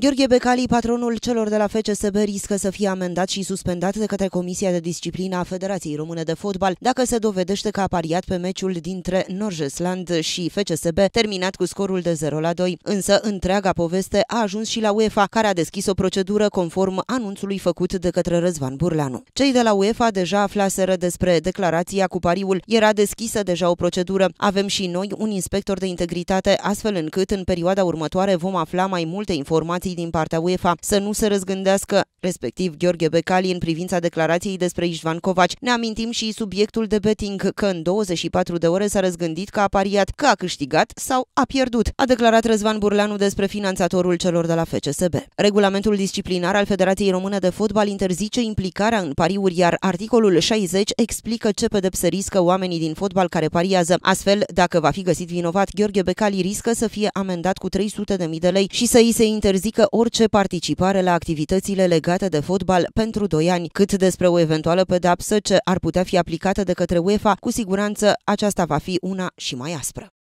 Gheorghe Becali, patronul celor de la FCSB, riscă să fie amendat și suspendat de către Comisia de Disciplină a Federației Române de Fotbal dacă se dovedește că a pariat pe meciul dintre Norgesland și FCSB, terminat cu scorul de 0 la 2. Însă, întreaga poveste a ajuns și la UEFA, care a deschis o procedură conform anunțului făcut de către Răzvan Burlanu. Cei de la UEFA deja aflaseră despre declarația cu pariul, era deschisă deja o procedură. Avem și noi un inspector de integritate, astfel încât în perioada următoare vom afla mai multe informații obligații din partea UEFA să nu se răzgândească, respectiv Gheorghe Becali în privința declarației despre Ișvan Covaci. Ne amintim și subiectul de betting că în 24 de ore s-a răzgândit că a pariat, că a câștigat sau a pierdut, a declarat Răzvan Burlanu despre finanțatorul celor de la FCSB. Regulamentul disciplinar al Federației Române de Fotbal interzice implicarea în pariuri, iar articolul 60 explică ce pedepse riscă oamenii din fotbal care pariază. Astfel, dacă va fi găsit vinovat, Gheorghe Becali riscă să fie amendat cu 300.000 de lei și să îi se interzică interzică orice participare la activitățile legate de fotbal pentru 2 ani. Cât despre o eventuală pedapsă ce ar putea fi aplicată de către UEFA, cu siguranță aceasta va fi una și mai aspră.